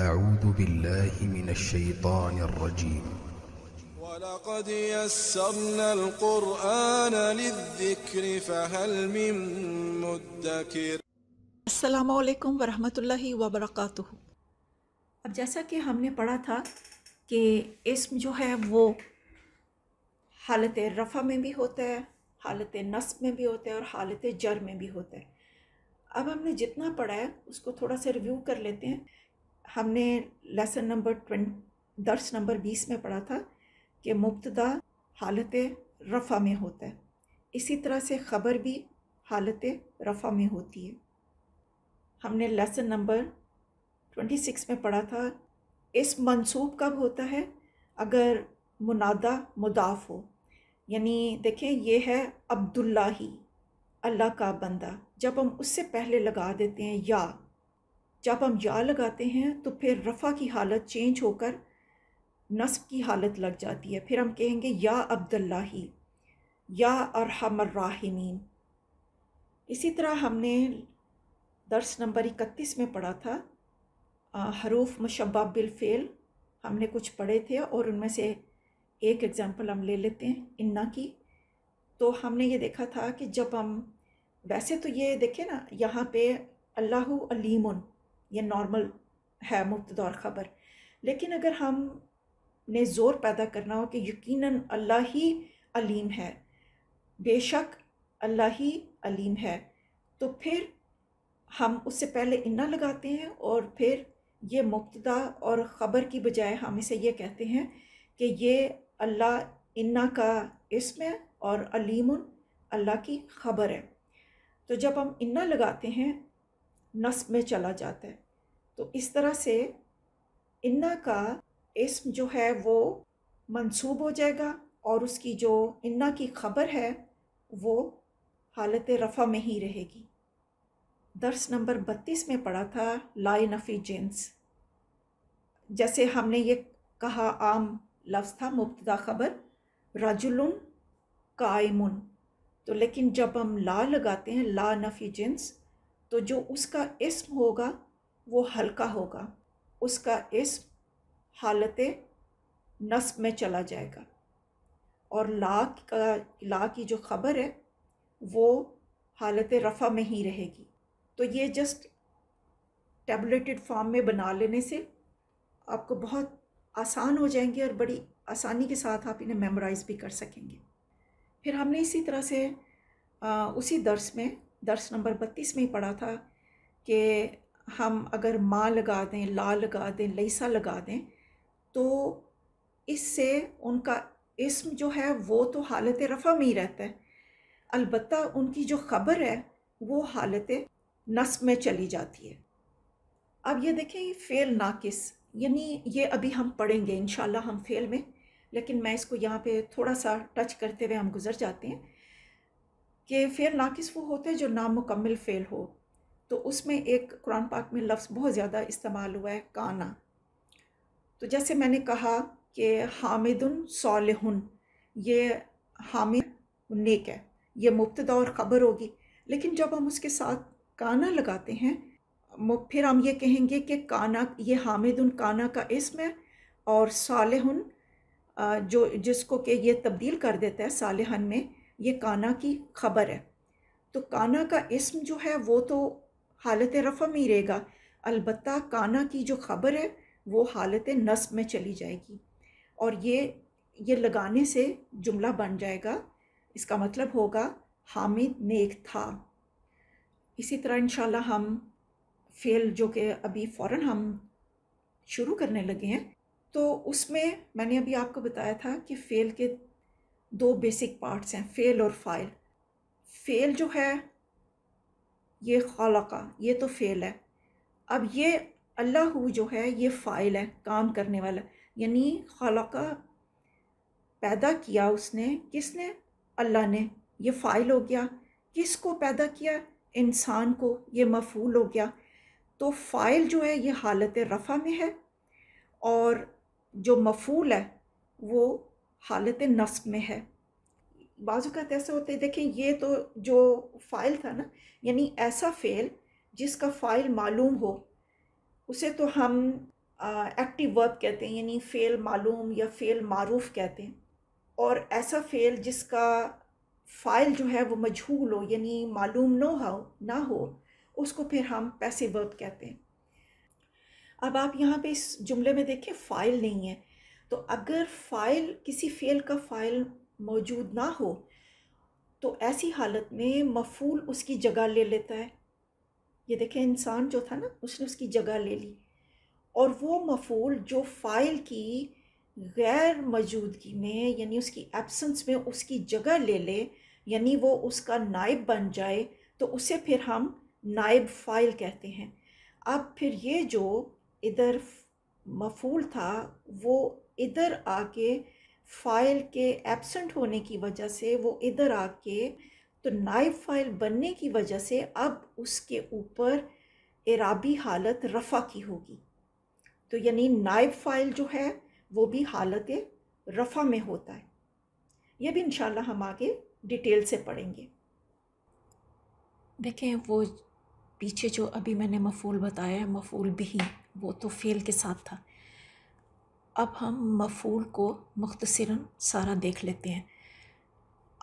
أعوذ بالله من الشيطان الرجيم ولقد يسرنا القرآن للذكر فهل من مدكر السلام عليكم ورحمة الله وبركاته अब जैसा कि हमने पढ़ा था कि इसम जो है वो हालत रफ़ा में भी होता है हालत नस्ब में भी होता है और हालत जर में भी होता है अब हमने जितना पढ़ा है उसको थोड़ा सा रिव्यू कर लेते हैं हमने lesson number twentieth number बीस में पढ़ा था कि मुबतदा हालत रफ़ा में होता है इसी तरह से ख़बर भी हालत रफ़ा में होती है हमने लेसन नंबर ट्वेंटी सिक्स में पढ़ा था इस मंसूब कब होता है अगर मुनादा मुदाफ हो यानी देखें यह है अब्दुल्ला ही अल्लाह का बंदा जब हम उससे पहले लगा देते हैं या जब हम या लगाते हैं तो फिर रफ़ा की हालत चेंज होकर नस्ब की हालत लग जाती है फिर हम कहेंगे या ही या अरहमर्राहिमीन इसी तरह हमने दर्स नंबर इकतीस में पढ़ा था आ, हरूफ मशबा बिलफ़ेल हमने कुछ पढ़े थे और उनमें से एक एग्ज़ाम्पल हम ले लेते हैं इन्ना की तो हमने ये देखा था कि जब हम वैसे तो ये देखें ना यहाँ पे अल्लाह अलीमन ये नॉर्मल है मुफ्त दौर ख़बर लेकिन अगर हम ने ज़ोर पैदा करना हो कि यकीनन अल्लाह ही अलीम है बेशक अल्लाह ही अलीम है तो फिर हम उससे पहले इन्ना लगाते हैं और फिर ये मुफ्तदा और ख़बर की बजाय हम इसे ये कहते हैं कि ये अल्लाह इन्ना का इसम है और अलीम अल्लाह की ख़बर है तो जब हम इन्ना लगाते हैं नस्ब में चला जाता है तो इस तरह से इन्ना का इसम जो है वो मंसूब हो जाएगा और उसकी जो इन्ना की खबर है वो हालत रफ़ा में ही रहेगी दर्स नंबर बत्तीस में पढ़ा था लाई नफ़ी जिन्स जैसे हमने ये कहा आम लफ्ज़ था मुबतदा ख़बर रजुल कायमुन तो लेकिन जब हम ला लगाते हैं ला नफ़ी जिन्स तो जो उसका इसम होगा वो हल्का होगा उसका इस हालत नस्ब में चला जाएगा और ला का ला की जो ख़बर है वो हालत रफ़ा में ही रहेगी तो ये जस्ट टेबलेटेड फॉर्म में बना लेने से आपको बहुत आसान हो जाएंगे और बड़ी आसानी के साथ आप इन्हें मेमोराइज़ भी कर सकेंगे फिर हमने इसी तरह से आ, उसी दर्स में दर्स नंबर बत्तीस में ही पढ़ा था कि हम अगर माँ लगा दें ला लगा दें लईसा लगा दें तो इससे उनका इसम जो है वो तो हालत रफ़ा में ही रहता है अलबत् उनकी जो ख़बर है वो हालत नस्ब में चली जाती है अब ये देखें फ़ेल नाकिस यानी ये अभी हम पढ़ेंगे इन हम फ़ेल में लेकिन मैं इसको यहाँ पे थोड़ा सा टच करते हुए हम गुज़र जाते हैं कि फ़ेल नाकिस वो होता है जो नामुकम्मल फ़ेल हो तो उसमें एक कुरान पाक में लफ्ज़ बहुत ज़्यादा इस्तेमाल हुआ है काना तो जैसे मैंने कहा कि हामिदन सोलहन ये हामिद नेक है ये मुफ्त और ख़बर होगी लेकिन जब हम उसके साथ काना लगाते हैं फिर हम ये कहेंगे कि काना ये हामिद उन काना का इसम है और सालहन जो जिसको कि ये तब्दील कर देता है सालहन में ये काना की खबर है तो काना का इसम जो है वो तो हालत रफ़ा में ही रहेगा अलबत् काना की जो ख़बर है वो हालत नस्ब में चली जाएगी और ये ये लगाने से जुमला बन जाएगा इसका मतलब होगा हामिद नेक था इसी तरह इन हम फेल जो कि अभी फ़ौर हम शुरू करने लगे हैं तो उसमें मैंने अभी आपको बताया था कि फ़ेल के दो बेसिक पार्ट्स हैं फ़ेल और फ़ाइल फ़ेल जो है ये खलक़ा ये तो फ़ेल है अब ये अल्लाह जो है ये फ़ाइल है काम करने वाला यानी खलक़ा पैदा किया उसने किसने अल्लाह ने ये फ़ाइल हो गया किसको पैदा किया इंसान को ये मफूल हो गया तो फ़ाइल जो है ये हालत रफ़ा में है और जो मफूल है वो हालत नस्ब में है बाजू का ऐसे होते देखें ये तो जो फ़ाइल था ना यानी ऐसा फ़ेल जिसका फ़ाइल मालूम हो उसे तो हम एक्टिव वर्ब कहते हैं यानी फ़ेल मालूम या फ़ेल मारूफ कहते हैं और ऐसा फ़ेल जिसका फ़ाइल जो है वो मजहूल हो यानी मालूम नो हो ना हो उसको फिर हम पैसे वर्ब कहते हैं अब आप यहाँ पे इस जुमले में देखें फ़ाइल नहीं है तो अगर फ़ाइल किसी फ़ेल का फ़ाइल मौजूद ना हो तो ऐसी हालत में मफूल उसकी जगह ले लेता है ये देखें इंसान जो था ना उसने उसकी जगह ले ली और वो मफूल जो फ़ाइल की गैर मौजूदगी में यानी उसकी एब्सेंस में उसकी जगह ले ले यानी वो उसका नायब बन जाए तो उसे फिर हम नायब फ़ाइल कहते हैं अब फिर ये जो इधर मफूल था वो इधर आके फाइल के एबसेंट होने की वजह से वो इधर आके तो नाइफ फाइल बनने की वजह से अब उसके ऊपर इराबी हालत रफ़ा की होगी तो यानी नाइफ फाइल जो है वो भी हालत रफ़ा में होता है ये भी इन हम आगे डिटेल से पढ़ेंगे देखें वो पीछे जो अभी मैंने मफूल बताया है मफूल भी वो तो फेल के साथ था अब हम मफूल को मुख्तसरा सारा देख लेते हैं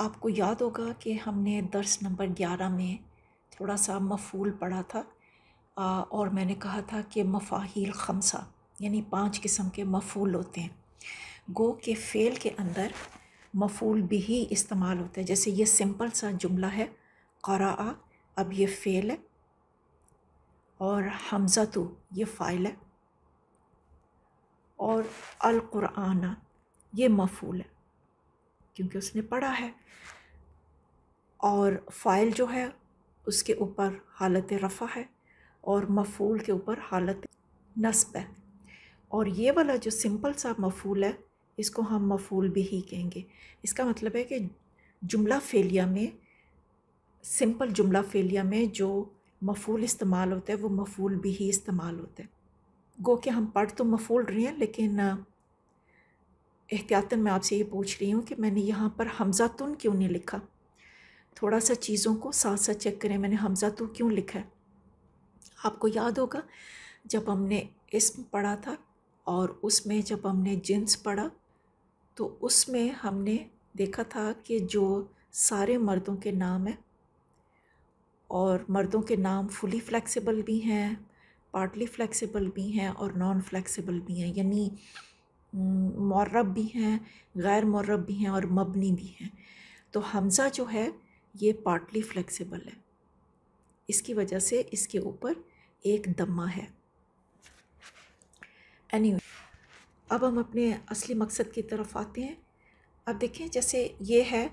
आपको याद होगा कि हमने दर्स नंबर ग्यारह में थोड़ा सा मफूल पढ़ा था आ, और मैंने कहा था कि मफाहिल खमसा यानी पांच किस्म के मफूल होते हैं गो के फ़ेल के अंदर मफूल भी ही इस्तेमाल होता है जैसे ये सिंपल सा जुमला है करा अब ये फ़ेल है और हमजा तो ये फ़ाइल है और अलकुराना ये मफूल है क्योंकि उसने पढ़ा है और फ़ाइल जो है उसके ऊपर हालत रफ़ा है और मफूल के ऊपर हालत नस्ब है और ये वाला जो सिंपल सा मफूल है इसको हम मफूल भी ही कहेंगे इसका मतलब है कि जुमला फेलिया में सिंपल जुमला फेलिया में जो मफूल इस्तेमाल होता है वो मफूल भी ही इस्तेमाल होता है गो कि हम पढ़ तो मफूल रहे हैं लेकिन एहतियातन मैं आपसे ये पूछ रही हूँ कि मैंने यहाँ पर हमज़ा तुन क्यों नहीं लिखा थोड़ा सा चीज़ों को साथ साथ चेक करें मैंने हमज़ा तो क्यों लिखा है आपको याद होगा जब हमने इसम पढ़ा था और उसमें जब हमने जिन्स पढ़ा तो उसमें हमने देखा था कि जो सारे मर्दों के नाम हैं और मर्दों के नाम फुली फ्लैक्सीबल भी हैं पार्टली फ्लेक्सिबल भी हैं और नॉन फ्लेक्सिबल भी हैं यानी मौरब भी हैं गैर मौरब भी हैं और मबनी भी हैं तो हमज़ा जो है ये पार्टली फ्लेक्सिबल है इसकी वजह से इसके ऊपर एक दम्मा है एनी anyway, अब हम अपने असली मकसद की तरफ आते हैं अब देखें जैसे ये है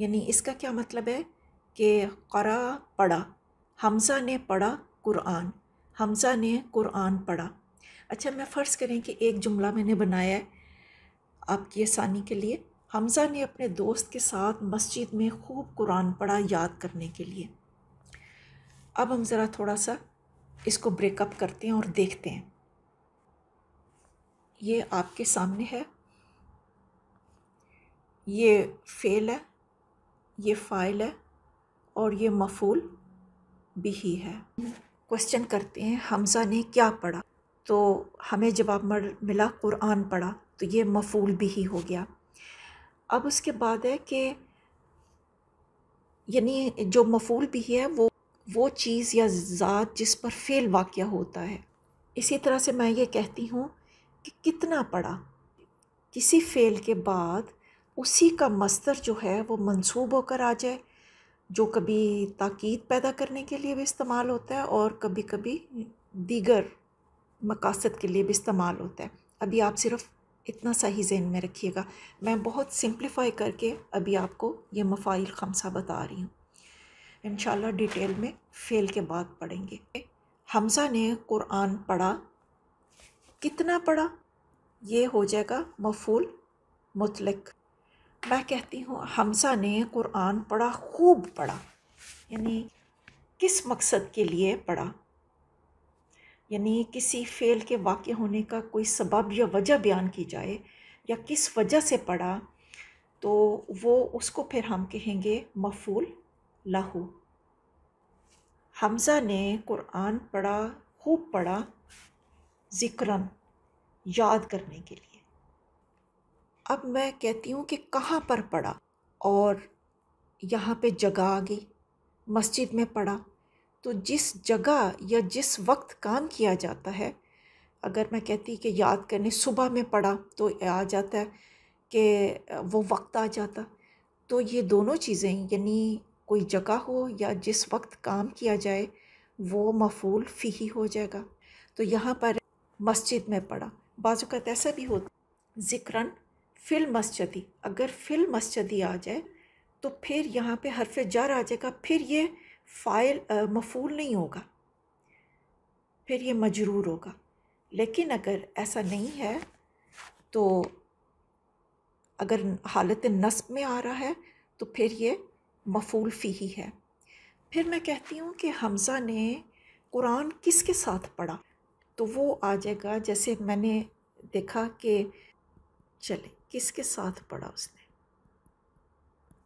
यानी इसका क्या मतलब है कि करा पढ़ा हमज़ा ने पढ़ा कुरान हमज़ा ने कुरान पढ़ा अच्छा मैं फ़र्ज़ करें कि एक जुमला मैंने बनाया है आपकी आसानी के लिए हमज़ा ने अपने दोस्त के साथ मस्जिद में खूब कुरान पढ़ा याद करने के लिए अब हम ज़रा थोड़ा सा इसको ब्रेकअप करते हैं और देखते हैं ये आपके सामने है ये फ़ेल है ये फ़ाइल है और ये मफूल भी ही है क्वेश्चन करते हैं हमज़ा ने क्या पढ़ा तो हमें जवाब मिला कुरान पढ़ा तो ये मफूल भी ही हो गया अब उसके बाद है कि यानी जो मफूल भी है वो वो चीज़ या ज़ात जिस पर फ़ेल वाक़ होता है इसी तरह से मैं ये कहती हूँ कि कितना पढ़ा किसी फ़ेल के बाद उसी का मस्तर जो है वो मंसूब होकर आ जाए जो कभी ताक़ीद पैदा करने के लिए भी इस्तेमाल होता है और कभी कभी दीगर मकासद के लिए भी इस्तेमाल होता है अभी आप सिर्फ़ इतना सा ही जहन में रखिएगा मैं बहुत सिंप्लीफाई करके अभी आपको ये मफ़ाइल खमसा बता रही हूँ इन डिटेल में फ़ेल के बाद पढ़ेंगे हमज़ा ने कुरान पढ़ा कितना पढ़ा ये हो जाएगा मफूल मुतलक मैं कहती हूँ हमसा ने कुरान पढ़ा खूब पढ़ा यानी किस मकसद के लिए पढ़ा यानी किसी फेल के वाक़ होने का कोई सबब या वजह बयान की जाए या किस वजह से पढ़ा तो वो उसको फिर हम कहेंगे मफूल लाहू हमज़ा ने कुरान पढ़ा खूब पढ़ा ज़िक्रन याद करने के लिए अब मैं कहती हूँ कि कहाँ पर पड़ा और यहाँ पे जगह आ गई मस्जिद में पड़ा तो जिस जगह या जिस वक्त काम किया जाता है अगर मैं कहती कि याद करने सुबह में पड़ा तो आ जाता है कि वो वक्त आ जाता तो ये दोनों चीज़ें यानी कोई जगह हो या जिस वक्त काम किया जाए वो मफूल फ़ी हो जाएगा तो यहाँ पर मस्जिद में पड़ा बाज़ात तो ऐसा भी होता ज़िक्रन फिल मस्जदी अगर फिल मस्जदी आ जाए तो फिर यहाँ पे हरफ जार आ जाएगा फिर ये फ़ाइल मफूल नहीं होगा फिर ये मजरूर होगा लेकिन अगर ऐसा नहीं है तो अगर हालत नस्ब में आ रहा है तो फिर ये मफूल फ़ी ही है फिर मैं कहती हूँ कि हमज़ा ने कुरान किसके साथ पढ़ा तो वो आ जाएगा जैसे मैंने देखा कि चले किसके साथ पढ़ा उसने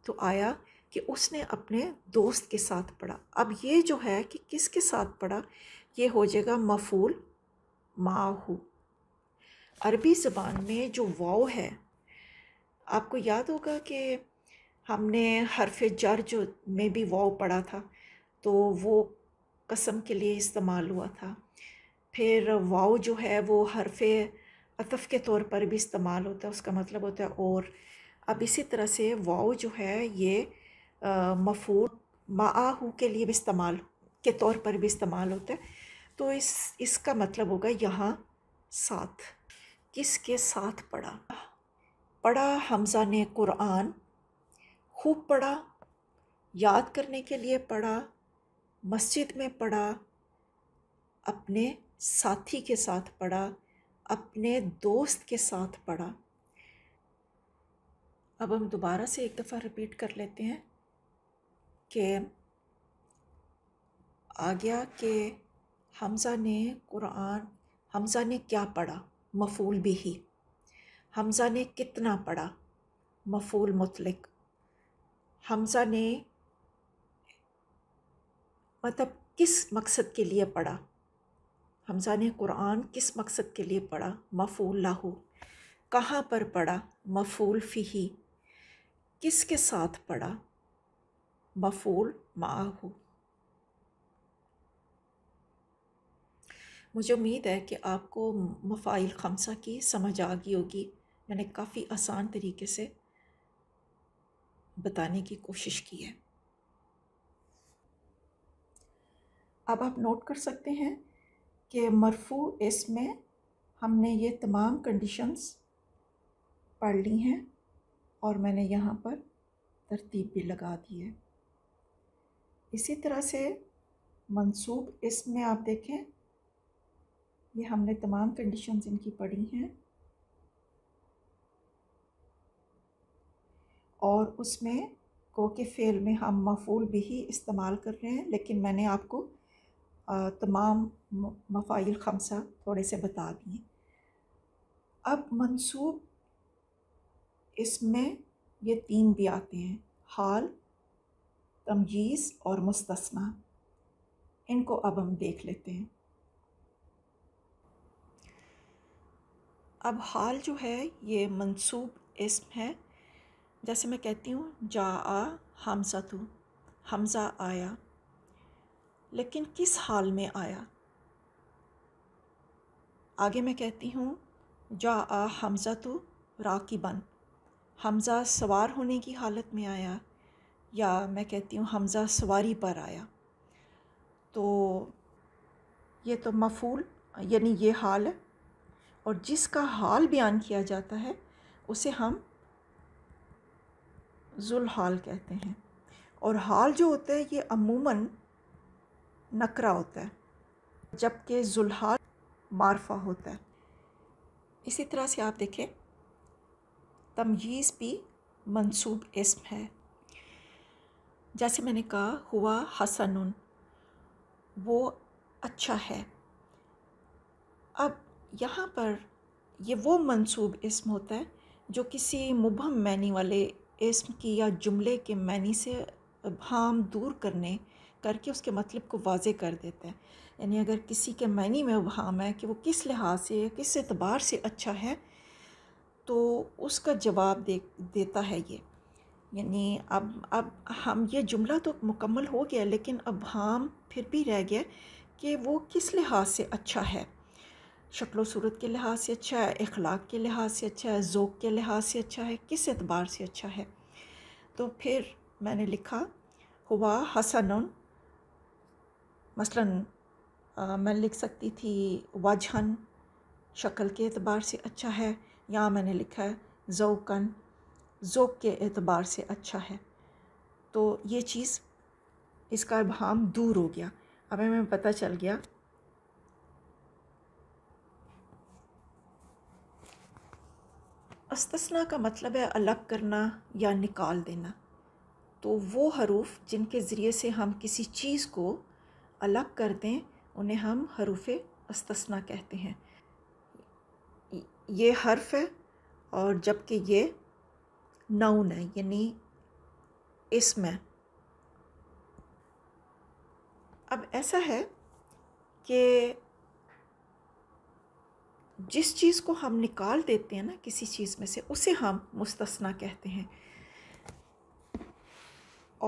तो आया कि उसने अपने दोस्त के साथ पढ़ा अब ये जो है कि किसके साथ पढ़ा ये हो जाएगा मफूल माहू अरबी ज़बान में जो वाओ है आपको याद होगा कि हमने हरफ जर जो में भी वाओ पढ़ा था तो वो कसम के लिए इस्तेमाल हुआ था फिर वाओ जो है वो हरफ अतफ़ के तौर पर भी इस्तेमाल होता है उसका मतलब होता है और अब इसी तरह से वाओ जो है ये मफूर माहू के लिए भी इस्तेमाल के तौर पर भी इस्तेमाल होता है तो इस इसका मतलब होगा यहाँ साथ किसके साथ पढ़ा पढ़ा हमज़ा ने कुरान खूब पढ़ा याद करने के लिए पढ़ा मस्जिद में पढ़ा अपने साथी के साथ पढ़ा अपने दोस्त के साथ पढ़ा अब हम दोबारा से एक दफ़ा रिपीट कर लेते हैं कि आ गया कि हमज़ा ने कुरान हमज़ा ने क्या पढ़ा मफूल भी ही हमज़ा ने कितना पढ़ा मफूल मुतलक हमज़ा ने मतलब किस मकसद के लिए पढ़ा हमज़ा ने कुरान किस मकसद के लिए पढ़ा मफूल लाहू कहाँ पर पढ़ा मफूल फ़ीही किस के साथ पढ़ा मफूल माहू मुझे उम्मीद है कि आपको मफ़ाइल खमसा की समझ आ गई होगी मैंने काफ़ी आसान तरीके से बताने की कोशिश की है अब आप नोट कर सकते हैं कि मरफू इसमें हमने ये तमाम कंडीशंस पढ़ ली हैं और मैंने यहाँ पर तरतीब भी लगा दी है इसी तरह से मंसूब इसमें आप देखें ये हमने तमाम कंडीशंस इनकी पढ़ी हैं और उसमें को के फेल में हम मफूल भी ही इस्तेमाल कर रहे हैं लेकिन मैंने आपको तमाम मफ़ाइल खमसा थोड़े से बता दिए अब मंसूब इसमें ये तीन भी आते हैं हाल तमजीज़ और मुस्तना इनको अब हम देख लेते हैं अब हाल जो है ये मंसूब इसम है जैसे मैं कहती हूँ जा आ हमसा तू हमज़ा आया लेकिन किस हाल में आया आगे मैं कहती हूँ जा आ हमज़ा तो राकी बन हमज़ा सवार होने की हालत में आया या मैं कहती हूँ हमज़ा सवारी पर आया तो ये तो मफूल यानी ये हाल है और जिसका हाल बयान किया जाता है उसे हम जुल हाल कहते हैं और हाल जो होता है ये अमूमन नकरा होता है जबकि जुल्हा मारफा होता है इसी तरह से आप देखें तमयीज़ भी मंसूब इसम है जैसे मैंने कहा हुआ हसन वो अच्छा है अब यहाँ पर ये वो मंसूब इसम होता है जो किसी मुबहम मैनी वाले इसम की या जुमले के मैनी से भाम दूर करने करके उसके मतलब को वाजे कर देते हैं यानी अगर किसी के मैनी में उभाम है कि वो किस लिहाज से किस एतबार से अच्छा है तो उसका जवाब दे देता है ये यानी अब अब हम ये जुमला तो मुकम्मल हो गया लेकिन अब हम फिर भी रह गया कि वो किस लिहाज से अच्छा है शक्ल सूरत के लिहाज से अच्छा है अखलाक के लिहाज से अच्छा है जोक के लिहाज से अच्छा है किस एतबार से अच्छा है तो फिर मैंने लिखा हुआ हसन मसलन मैं लिख सकती थी वजहन शक्ल के अतबार से अच्छा है या मैंने लिखा है ज़ोकन ज़ोक के अतबार से अच्छा है तो ये चीज़ इसका भाव दूर हो गया अब हमें पता चल गया अस्तना का मतलब है अलग करना या निकाल देना तो वो हरूफ जिनके ज़रिए से हम किसी चीज़ को अलग कर दें उन्हें हम हरूफ अस्तना कहते हैं ये हर्फ है और जबकि ये नाउन है यानी इसम है अब ऐसा है कि जिस चीज़ को हम निकाल देते हैं ना किसी चीज़ में से उसे हम मुस्तना कहते हैं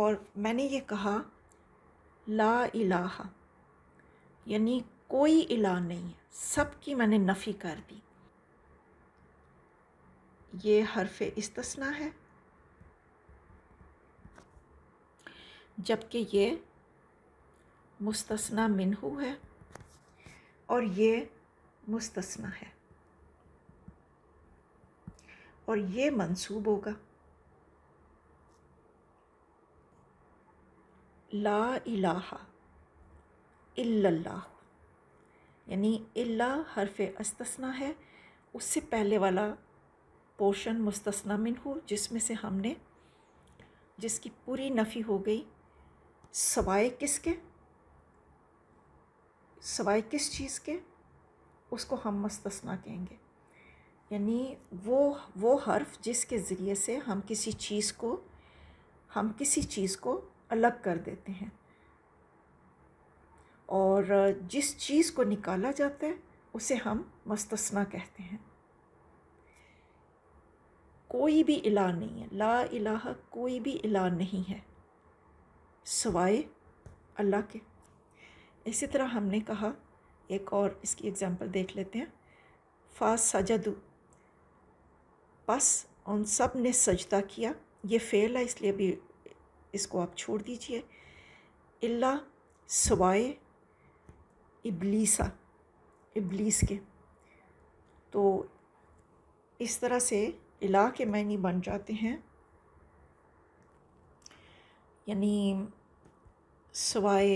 और मैंने ये कहा ला इलाहा यानी कोई इला नहीं सब की मैंने नफ़ी कर दी ये हरफ इसतना है जबकि ये मुस्तना मिनहू है और ये मुस्तना है और ये मंसूब होगा ला इलाहा इल्लल्लाह यानी इल्ला हरफ अस्तस्ना है उससे पहले वाला पोर्शन मुस्तना मिन हो जिसमें से हमने जिसकी पूरी नफ़ी हो गई सवाए किसके सवाए किस चीज़ के उसको हम मुस्तना कहेंगे यानी वो वो हर्फ जिसके ज़रिए से हम किसी चीज़ को हम किसी चीज़ को अलग कर देते हैं और जिस चीज़ को निकाला जाता है उसे हम मस्तना कहते हैं कोई भी इला नहीं है ला इलाह कोई भी इला नहीं है सवाए अल्लाह के इसी तरह हमने कहा एक और इसकी एग्ज़ाम्पल देख लेते हैं फा सजदू बस उन सब ने सजदा किया ये फेल है इसलिए भी इसको आप छोड़ दीजिए इल्ला सवाए इबलीसा इबलीस के तो इस तरह से इला के मैनी बन जाते हैं यानी सवाए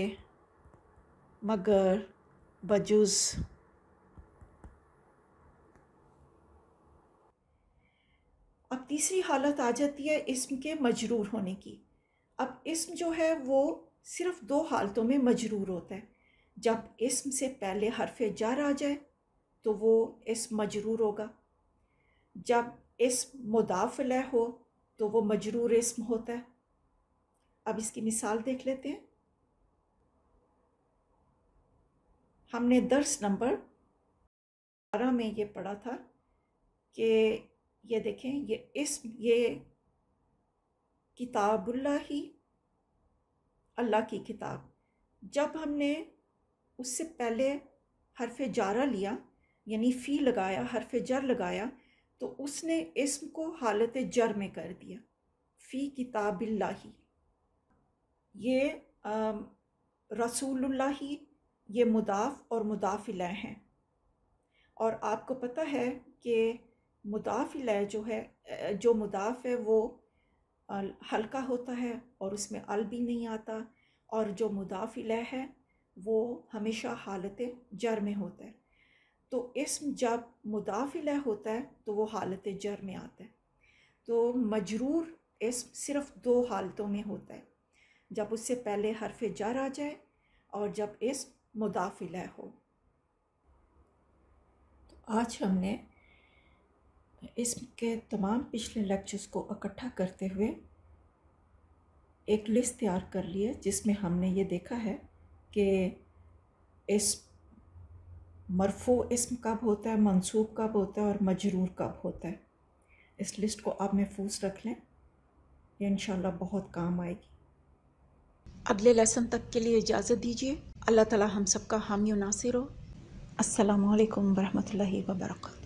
मगर बजुज अब तीसरी हालत आ जाती है इसम के मजरूर होने की अब इसम जो है वो सिर्फ दो हालतों में मजरूर होता है जब इसम से पहले हरफ जर आ जाए तो वो इसम मजरूर होगा जब इस्म मुदाफल हो तो वो मजरूर इसम होता है अब इसकी मिसाल देख लेते हैं हमने दर्स नंबर बारह में ये पढ़ा था कि ये देखें ये इसम ये किताबुल्ला ही अल्लाह की किताब जब हमने उससे पहले हरफ जारा लिया यानी फ़ी लगाया हरफ जर लगाया तो उसने इसम को हालत जर में कर दिया फ़ी किताबिल्ला ही ये रसूलुल्ला ही ये मुदाफ़ और मुदाफ़िला हैं और आपको पता है कि मुदाफ़िला जो है जो मुदाफ़ है वो हल्का होता है और उसमें अल भी नहीं आता और जो मुदाफिला है वो हमेशा हालत जर में होता है तो इसम जब मुदाफिला होता है तो वो हालत जर में आता है तो मजरूर इसम सिर्फ दो हालतों में होता है जब उससे पहले हरफ जर आ जाए और जब इसम मुदाफिला हो तो आज हमने इसके तमाम पिछले लेक्चर्स को इकट्ठा करते हुए एक लिस्ट तैयार कर ली है जिसमें हमने ये देखा है कि इस मरफू इसम कब होता है मंसूब कब होता है और मजरूर कब होता है इस लिस्ट को आप महफूज रख लें ये इन बहुत काम आएगी अगले लेसन तक के लिए इजाज़त दीजिए अल्लाह ताला हम सबका हामी नासिर हो असलकम वरहमल वर्का